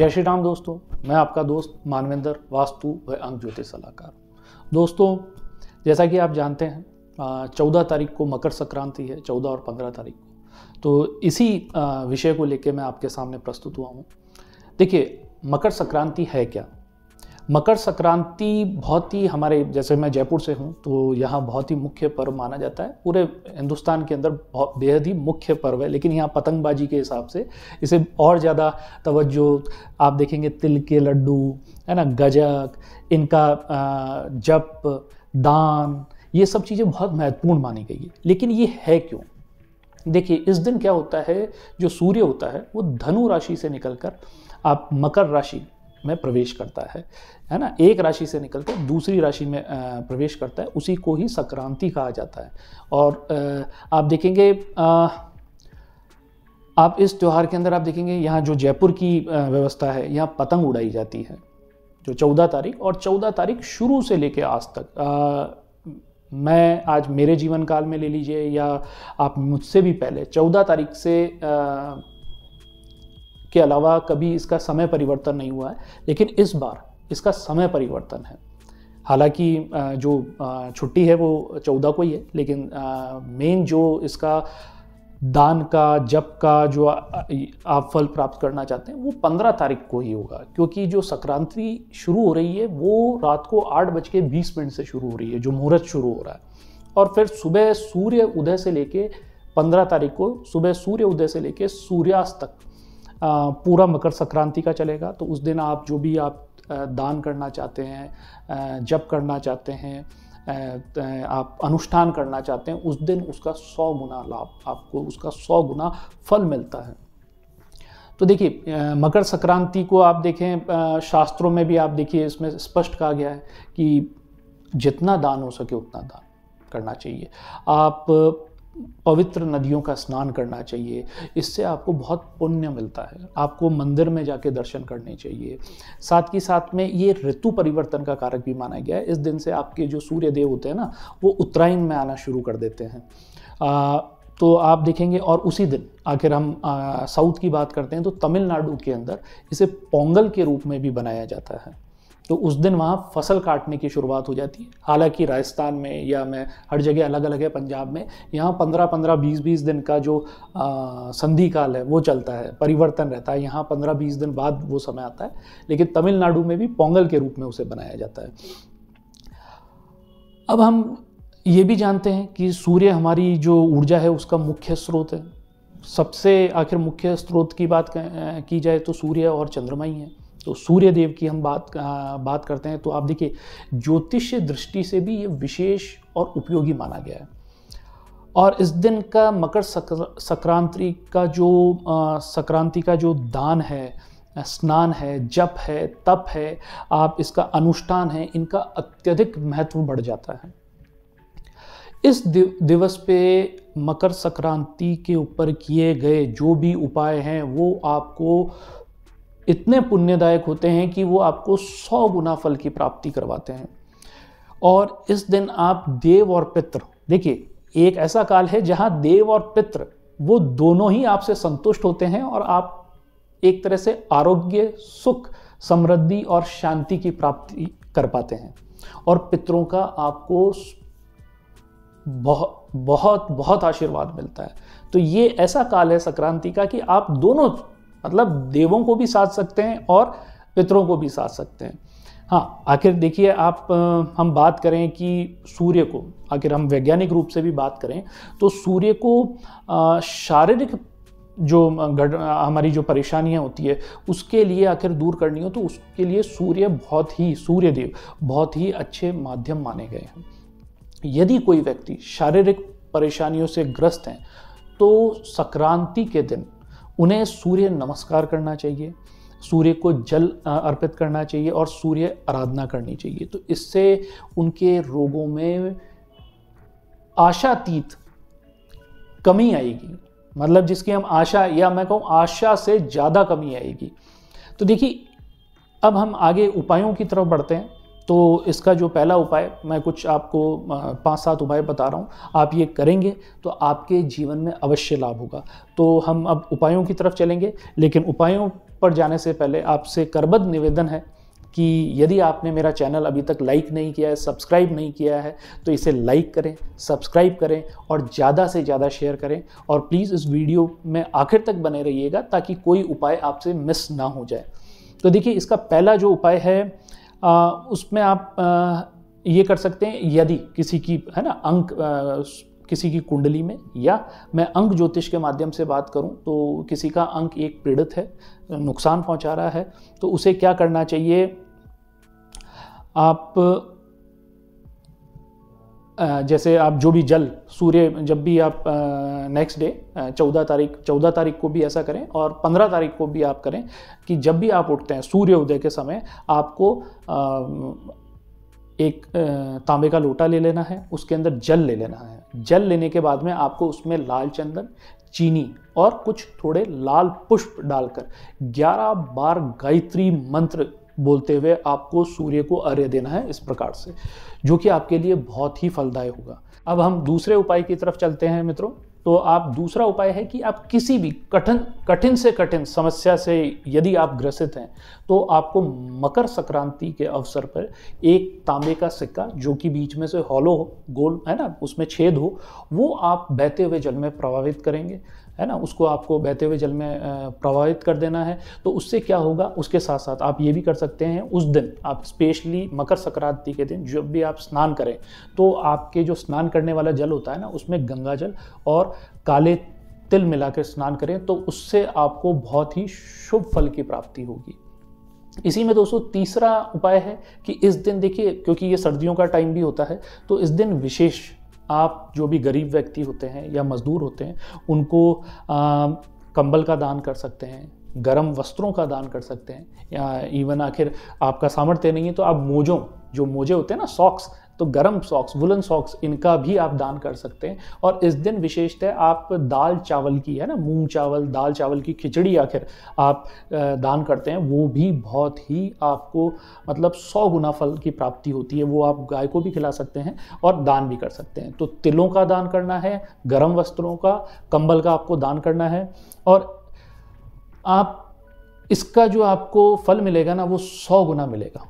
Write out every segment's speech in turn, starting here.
जय श्री राम दोस्तों मैं आपका दोस्त मानवेंद्र वास्तु व अंक ज्योतिष सलाहकार दोस्तों जैसा कि आप जानते हैं चौदह तारीख को मकर संक्रांति है चौदह और पंद्रह तारीख को तो इसी विषय को लेकर मैं आपके सामने प्रस्तुत हुआ हूँ देखिए मकर संक्रांति है क्या मकर संक्रांति बहुत ही हमारे जैसे मैं जयपुर से हूँ तो यहाँ बहुत ही मुख्य पर्व माना जाता है पूरे हिंदुस्तान के अंदर बहुत बेहद ही मुख्य पर्व है लेकिन यहाँ पतंगबाजी के हिसाब से इसे और ज़्यादा तवज्जो आप देखेंगे तिल के लड्डू है ना गजक इनका जप दान ये सब चीज़ें बहुत महत्वपूर्ण मानी गई है लेकिन ये है क्यों देखिए इस दिन क्या होता है जो सूर्य होता है वो धनु राशि से निकलकर आप मकर राशि में प्रवेश करता है है ना एक राशि से निकल कर दूसरी राशि में प्रवेश करता है उसी को ही संक्रांति कहा जाता है और आप देखेंगे आप इस त्यौहार के अंदर आप देखेंगे यहाँ जो जयपुर की व्यवस्था है यहाँ पतंग उड़ाई जाती है जो चौदह तारीख और चौदह तारीख शुरू से लेके आज तक आ, मैं आज मेरे जीवन काल में ले लीजिए या आप मुझसे भी पहले चौदह तारीख से आ, के अलावा कभी इसका समय परिवर्तन नहीं हुआ है लेकिन इस बार इसका समय परिवर्तन है हालांकि जो छुट्टी है वो चौदह को ही है लेकिन मेन जो इसका दान का जप का जो आप फल प्राप्त करना चाहते हैं वो पंद्रह तारीख को ही होगा क्योंकि जो संक्रांति शुरू हो रही है वो रात को आठ बज के बीस मिनट से शुरू हो रही है जो मुहूर्त शुरू हो रहा है और फिर सुबह सूर्य उदय से लेके पंद्रह तारीख को सुबह सूर्य उदय से लेके सूर्यास्त तक पूरा मकर संक्रांति का चलेगा तो उस दिन आप जो भी आप दान करना चाहते हैं जप करना चाहते हैं आप अनुष्ठान करना चाहते हैं उस दिन उसका सौ गुना लाभ आपको उसका सौ गुना फल मिलता है तो देखिए मकर संक्रांति को आप देखें शास्त्रों में भी आप देखिए इसमें स्पष्ट कहा गया है कि जितना दान हो सके उतना दान करना चाहिए आप पवित्र नदियों का स्नान करना चाहिए इससे आपको बहुत पुण्य मिलता है आपको मंदिर में जाके दर्शन करने चाहिए साथ ही साथ में ये ऋतु परिवर्तन का कारक भी माना गया है इस दिन से आपके जो सूर्य देव होते हैं ना वो उत्तरायण में आना शुरू कर देते हैं आ, तो आप देखेंगे और उसी दिन आखिर हम साउथ की बात करते हैं तो तमिलनाडु के अंदर इसे पोंगल के रूप में भी बनाया जाता है तो उस दिन वहाँ फसल काटने की शुरुआत हो जाती है हालांकि राजस्थान में या मैं हर जगह अलग अलग है पंजाब में यहाँ पंद्रह पंद्रह बीस बीस दिन का जो संधि काल है वो चलता है परिवर्तन रहता है यहाँ पंद्रह बीस दिन बाद वो समय आता है लेकिन तमिलनाडु में भी पोंगल के रूप में उसे बनाया जाता है अब हम ये भी जानते हैं कि सूर्य हमारी जो ऊर्जा है उसका मुख्य स्रोत है सबसे आखिर मुख्य स्रोत की बात की जाए तो सूर्य और चंद्रमा ही है तो सूर्य देव की हम बात आ, बात करते हैं तो आप देखिए ज्योतिष दृष्टि से भी ये विशेष और उपयोगी माना गया है और इस दिन का मकर संक्रांति का जो संक्रांति का जो दान है स्नान है जप है तप है आप इसका अनुष्ठान है इनका अत्यधिक महत्व बढ़ जाता है इस दिवस पे मकर संक्रांति के ऊपर किए गए जो भी उपाय हैं वो आपको इतने पुण्यदायक होते हैं कि वो आपको सौ गुना फल की प्राप्ति करवाते हैं और इस दिन आप देव और पित्र देखिए एक ऐसा काल है जहाँ देव और पित्र वो दोनों ही आपसे संतुष्ट होते हैं और आप एक तरह से आरोग्य सुख समृद्धि और शांति की प्राप्ति कर पाते हैं और पितरों का आपको बहुत बहुत बहुत आशीर्वाद मिलता है तो ये ऐसा काल है संक्रांति का कि आप दोनों मतलब देवों को भी साध सकते हैं और पितरों को भी साध सकते हैं हाँ आखिर देखिए आप हम बात करें कि सूर्य को आखिर हम वैज्ञानिक रूप से भी बात करें तो सूर्य को शारीरिक जो गड़ हमारी जो परेशानियाँ होती है उसके लिए आखिर दूर करनी हो तो उसके लिए सूर्य बहुत ही सूर्यदेव बहुत ही अच्छे माध्यम माने गए हैं यदि कोई व्यक्ति शारीरिक परेशानियों से ग्रस्त हैं तो संक्रांति के दिन उन्हें सूर्य नमस्कार करना चाहिए सूर्य को जल अर्पित करना चाहिए और सूर्य आराधना करनी चाहिए तो इससे उनके रोगों में आशातीत कमी आएगी मतलब जिसकी हम आशा या मैं कहूँ आशा से ज़्यादा कमी आएगी तो देखिए अब हम आगे उपायों की तरफ बढ़ते हैं तो इसका जो पहला उपाय मैं कुछ आपको पांच सात उपाय बता रहा हूँ आप ये करेंगे तो आपके जीवन में अवश्य लाभ होगा तो हम अब उपायों की तरफ चलेंगे लेकिन उपायों पर जाने से पहले आपसे करबद्ध निवेदन है कि यदि आपने मेरा चैनल अभी तक लाइक नहीं किया है सब्सक्राइब नहीं किया है तो इसे लाइक करें सब्सक्राइब करें और ज़्यादा से ज़्यादा शेयर करें और प्लीज़ इस वीडियो में आखिर तक बने रहिएगा ताकि कोई उपाय आपसे मिस ना हो जाए तो देखिए इसका पहला जो उपाय है उसमें आप ये कर सकते हैं यदि किसी की है ना अंक किसी की कुंडली में या मैं अंक ज्योतिष के माध्यम से बात करूं तो किसी का अंक एक पीड़ित है नुकसान पहुंचा रहा है तो उसे क्या करना चाहिए आप जैसे आप जो भी जल सूर्य जब भी आप नेक्स्ट डे चौदह तारीख चौदह तारीख को भी ऐसा करें और पंद्रह तारीख को भी आप करें कि जब भी आप उठते हैं सूर्य उदय के समय आपको एक तांबे का लोटा ले लेना है उसके अंदर जल ले लेना है जल लेने के बाद में आपको उसमें लाल चंदन चीनी और कुछ थोड़े लाल पुष्प डालकर 11 बार गायत्री मंत्र बोलते हुए आपको सूर्य को अर्य देना है इस प्रकार से जो कि आपके लिए बहुत ही फलदायक होगा अब हम दूसरे उपाय की तरफ चलते हैं मित्रों तो आप दूसरा उपाय है कि आप किसी भी कठिन कठिन से कठिन समस्या से यदि आप ग्रसित हैं तो आपको मकर संक्रांति के अवसर पर एक तांबे का सिक्का जो कि बीच में से हॉलो हो गोल है ना उसमें छेद हो वो आप बहते हुए जल में प्रभावित करेंगे है ना उसको आपको बहते हुए जल में प्रभावित कर देना है तो उससे क्या होगा उसके साथ साथ आप ये भी कर सकते हैं उस दिन आप स्पेशली मकर संक्रांति के दिन जब भी आप स्नान करें तो आपके जो स्नान करने वाला जल होता है ना उसमें गंगा जल और काले तिल मिलाकर स्नान करें तो उससे आपको बहुत ही शुभ फल की प्राप्ति होगी इसी में दोस्तों तीसरा उपाय है कि इस दिन देखिए क्योंकि ये सर्दियों का टाइम भी होता है तो इस दिन विशेष आप जो भी गरीब व्यक्ति होते हैं या मज़दूर होते हैं उनको कंबल का दान कर सकते हैं गर्म वस्त्रों का दान कर सकते हैं या इवन आखिर आपका सामर्थ्य नहीं है तो आप मोजों जो मोजे होते हैं ना सॉक्स तो गर्म सॉक्स वुलन सॉक्स इनका भी आप दान कर सकते हैं और इस दिन विशेषतः आप दाल चावल की है ना मूंग चावल दाल चावल की खिचड़ी आखिर आप दान करते हैं वो भी बहुत ही आपको मतलब सौ गुना फल की प्राप्ति होती है वो आप गाय को भी खिला सकते हैं और दान भी कर सकते हैं तो तिलों का दान करना है गर्म वस्त्रों का कंबल का आपको दान करना है और आप इसका जो आपको फल मिलेगा ना वो सौ गुना मिलेगा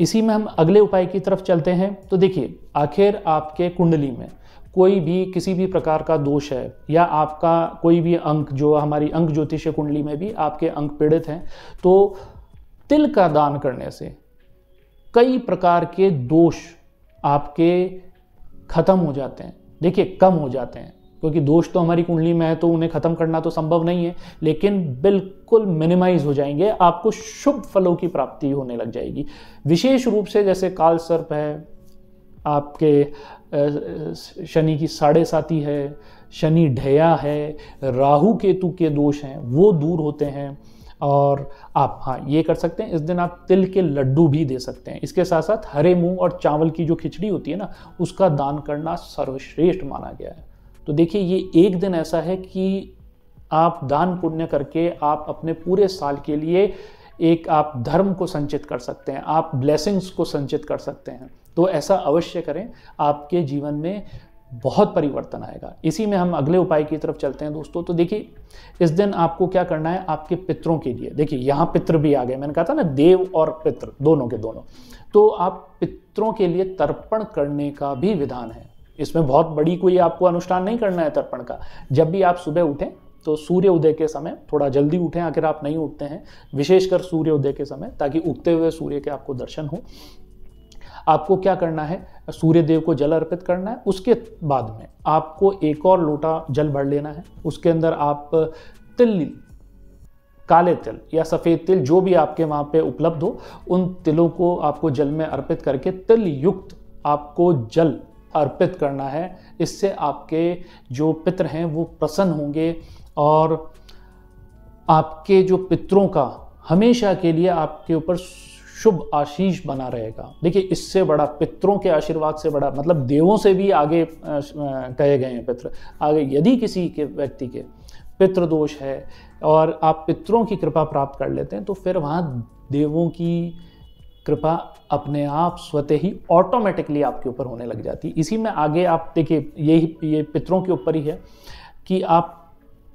इसी में हम अगले उपाय की तरफ चलते हैं तो देखिए आखिर आपके कुंडली में कोई भी किसी भी प्रकार का दोष है या आपका कोई भी अंक जो हमारी अंक ज्योतिष कुंडली में भी आपके अंक पीड़ित हैं तो तिल का दान करने से कई प्रकार के दोष आपके ख़त्म हो जाते हैं देखिए कम हो जाते हैं क्योंकि दोष तो हमारी कुंडली में है तो उन्हें ख़त्म करना तो संभव नहीं है लेकिन बिल्कुल मिनिमाइज हो जाएंगे आपको शुभ फलों की प्राप्ति होने लग जाएगी विशेष रूप से जैसे काल सर्प है आपके शनि की साढ़े साथी है शनि ढया है राहु केतु के दोष हैं वो दूर होते हैं और आप हाँ ये कर सकते हैं इस दिन आप तिल के लड्डू भी दे सकते हैं इसके साथ साथ हरे मूंग और चावल की जो खिचड़ी होती है ना उसका दान करना सर्वश्रेष्ठ माना गया है तो देखिए ये एक दिन ऐसा है कि आप दान पुण्य करके आप अपने पूरे साल के लिए एक आप धर्म को संचित कर सकते हैं आप ब्लेसिंग्स को संचित कर सकते हैं तो ऐसा अवश्य करें आपके जीवन में बहुत परिवर्तन आएगा इसी में हम अगले उपाय की तरफ चलते हैं दोस्तों तो देखिए इस दिन आपको क्या करना है आपके पितरों के लिए देखिए यहाँ पितृ भी आ गए मैंने कहा था ना देव और पितृ दोनों के दोनों तो आप पितरों के लिए तर्पण करने का भी विधान है इसमें बहुत बड़ी कोई आपको अनुष्ठान नहीं करना है तर्पण का जब भी आप सुबह उठें तो सूर्य उदय के समय थोड़ा जल्दी उठें आखिर आप नहीं उठते हैं विशेषकर सूर्य उदय के समय ताकि उगते हुए सूर्य के आपको दर्शन हो आपको क्या करना है सूर्य देव को जल अर्पित करना है उसके बाद में आपको एक और लोटा जल भर लेना है उसके अंदर आप तिल काले तिल या सफ़ेद तिल जो भी आपके वहाँ पे उपलब्ध हो उन तिलों को आपको जल में अर्पित करके तिल युक्त आपको जल अर्पित करना है इससे आपके जो पितर हैं वो प्रसन्न होंगे और आपके जो पितरों का हमेशा के लिए आपके ऊपर शुभ आशीष बना रहेगा देखिए इससे बड़ा पितरों के आशीर्वाद से बड़ा मतलब देवों से भी आगे कहे गए हैं पितर आगे यदि किसी के व्यक्ति के पितृ दोष है और आप पितरों की कृपा प्राप्त कर लेते हैं तो फिर वहाँ देवों की कृपा अपने आप स्वतः ही ऑटोमेटिकली आपके ऊपर होने लग जाती है इसी में आगे आप देखिए यही ये पितरों के ऊपर ही है कि आप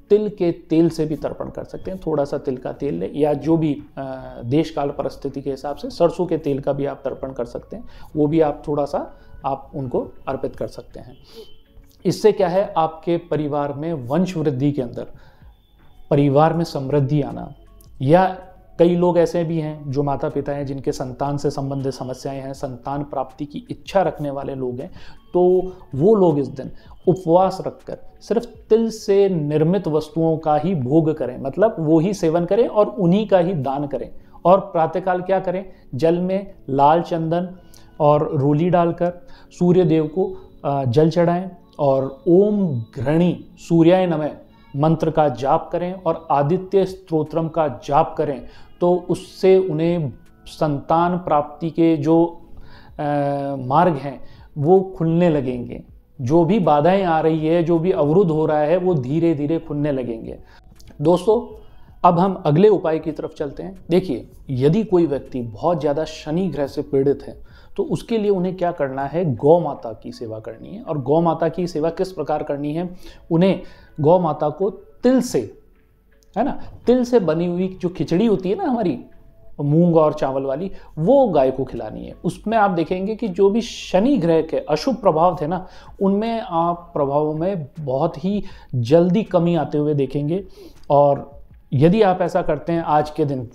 तिल के तेल से भी तर्पण कर सकते हैं थोड़ा सा तिल का तेल या जो भी देश काल परिस्थिति के हिसाब से सरसों के तेल का भी आप तर्पण कर सकते हैं वो भी आप थोड़ा सा आप उनको अर्पित कर सकते हैं इससे क्या है आपके परिवार में वंश वृद्धि के अंदर परिवार में समृद्धि आना या कई लोग ऐसे भी हैं जो माता पिता हैं जिनके संतान से संबंधित समस्याएं हैं संतान प्राप्ति की इच्छा रखने वाले लोग हैं तो वो लोग इस दिन उपवास रखकर सिर्फ तिल से निर्मित वस्तुओं का ही भोग करें मतलब वो ही सेवन करें और उन्हीं का ही दान करें और प्रातःकाल क्या करें जल में लाल चंदन और रोली डालकर सूर्य देव को जल चढ़ाएं और ओम घृणी सूर्याय नमः मंत्र का जाप करें और आदित्य स्त्रोत्रम का जाप करें तो उससे उन्हें संतान प्राप्ति के जो आ, मार्ग हैं वो खुलने लगेंगे जो भी बाधाएं आ रही है जो भी अवरुद्ध हो रहा है वो धीरे धीरे खुलने लगेंगे दोस्तों अब हम अगले उपाय की तरफ चलते हैं देखिए यदि कोई व्यक्ति बहुत ज़्यादा शनि ग्रह से पीड़ित है तो उसके लिए उन्हें क्या करना है गौ माता की सेवा करनी है और गौ माता की सेवा किस प्रकार करनी है उन्हें गौ माता को तिल से है ना तिल से बनी हुई जो खिचड़ी होती है ना हमारी मूंग और चावल वाली वो गाय को खिलानी है उसमें आप देखेंगे कि जो भी शनि ग्रह के अशुभ प्रभाव थे ना उनमें आप प्रभावों में बहुत ही जल्दी कमी आते हुए देखेंगे और यदि आप ऐसा करते हैं आज के दिन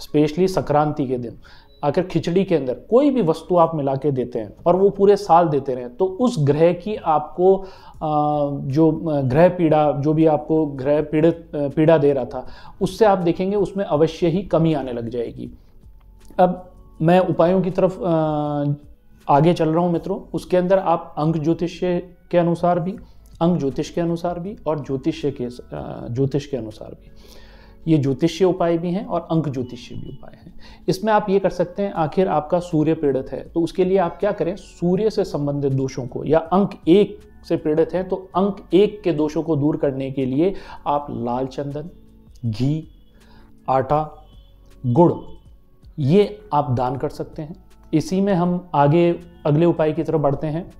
स्पेशली संक्रांति के दिन अगर खिचड़ी के अंदर कोई भी वस्तु आप मिला के देते हैं और वो पूरे साल देते रहें तो उस ग्रह की आपको जो ग्रह पीड़ा जो भी आपको ग्रह पीड़ित पीड़ा दे रहा था उससे आप देखेंगे उसमें अवश्य ही कमी आने लग जाएगी अब मैं उपायों की तरफ आगे चल रहा हूँ मित्रों उसके अंदर आप अंक ज्योतिष के अनुसार भी अंक ज्योतिष के अनुसार भी और ज्योतिष के ज्योतिष के अनुसार भी ये ज्योतिषीय उपाय भी हैं और अंक ज्योतिषीय भी उपाय हैं इसमें आप ये कर सकते हैं आखिर आपका सूर्य पीड़ित है तो उसके लिए आप क्या करें सूर्य से संबंधित दोषों को या अंक एक से पीड़ित हैं तो अंक एक के दोषों को दूर करने के लिए आप लाल चंदन घी आटा गुड़ ये आप दान कर सकते हैं इसी में हम आगे अगले उपाय की तरफ बढ़ते हैं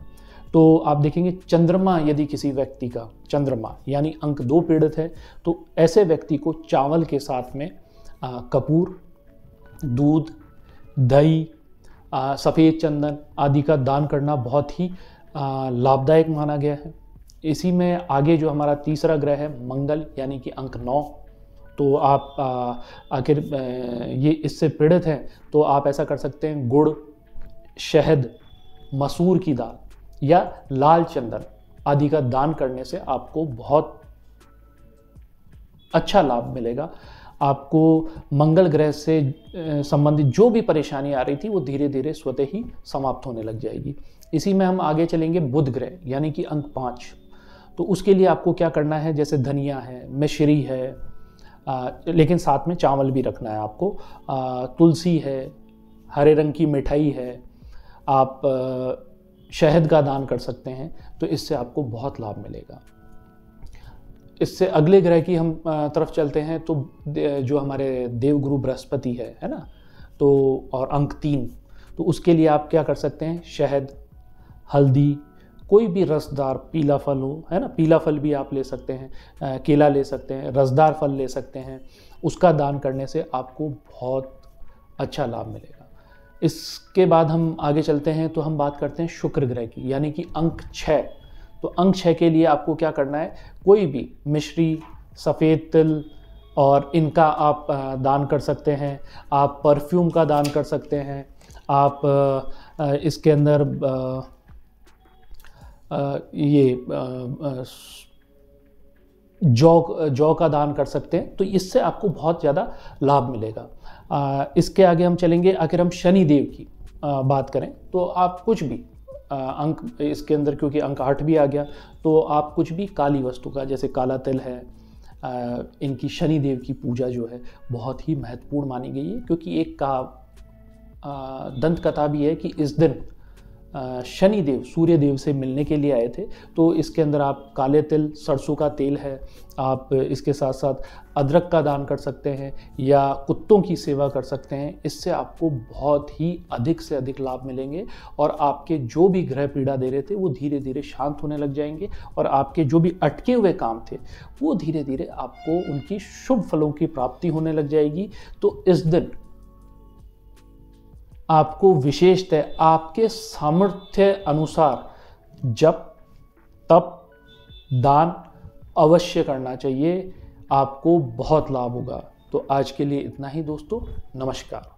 तो आप देखेंगे चंद्रमा यदि किसी व्यक्ति का चंद्रमा यानी अंक दो पीड़ित है तो ऐसे व्यक्ति को चावल के साथ में आ, कपूर दूध दही सफ़ेद चंदन आदि का दान करना बहुत ही लाभदायक माना गया है इसी में आगे जो हमारा तीसरा ग्रह है मंगल यानी कि अंक नौ तो आप आखिर ये इससे पीड़ित हैं तो आप ऐसा कर सकते हैं गुड़ शहद मसूर की दाल या लाल चंदन आदि का दान करने से आपको बहुत अच्छा लाभ मिलेगा आपको मंगल ग्रह से संबंधित जो भी परेशानी आ रही थी वो धीरे धीरे स्वतः ही समाप्त होने लग जाएगी इसी में हम आगे चलेंगे बुध ग्रह यानी कि अंक पाँच तो उसके लिए आपको क्या करना है जैसे धनिया है मिश्री है आ, लेकिन साथ में चावल भी रखना है आपको आ, तुलसी है हरे रंग की मिठाई है आप शहद का दान कर सकते हैं तो इससे आपको बहुत लाभ मिलेगा इससे अगले ग्रह की हम तरफ चलते हैं तो जो हमारे देवगुरु बृहस्पति है है ना तो और अंक तीन तो उसके लिए आप क्या कर सकते हैं शहद हल्दी कोई भी रसदार पीला फल हो है ना पीला फल भी आप ले सकते हैं केला ले सकते हैं रसदार फल ले सकते हैं उसका दान करने से आपको बहुत अच्छा लाभ मिलेगा इसके बाद हम आगे चलते हैं तो हम बात करते हैं शुक्र ग्रह की यानी कि अंक छः तो अंक छः के लिए आपको क्या करना है कोई भी मिश्री सफ़ेद तिल और इनका आप दान कर सकते हैं आप परफ्यूम का दान कर सकते हैं आप इसके अंदर ये जौ जौ का दान कर सकते हैं तो इससे आपको बहुत ज़्यादा लाभ मिलेगा आ, इसके आगे हम चलेंगे अगर हम शनि देव की आ, बात करें तो आप कुछ भी आ, अंक इसके अंदर क्योंकि अंक आठ भी आ गया तो आप कुछ भी काली वस्तु का जैसे काला तिल है आ, इनकी शनि देव की पूजा जो है बहुत ही महत्वपूर्ण मानी गई है क्योंकि एक का दंत कथा भी है कि इस दिन शनि देव सूर्य देव से मिलने के लिए आए थे तो इसके अंदर आप काले तिल सरसों का तेल है आप इसके साथ साथ अदरक का दान कर सकते हैं या कुत्तों की सेवा कर सकते हैं इससे आपको बहुत ही अधिक से अधिक लाभ मिलेंगे और आपके जो भी ग्रह पीड़ा दे रहे थे वो धीरे धीरे शांत होने लग जाएंगे और आपके जो भी अटके हुए काम थे वो धीरे धीरे आपको उनकी शुभ फलों की प्राप्ति होने लग जाएगी तो इस दिन आपको विशेषतः आपके सामर्थ्य अनुसार जप तप दान अवश्य करना चाहिए आपको बहुत लाभ होगा तो आज के लिए इतना ही दोस्तों नमस्कार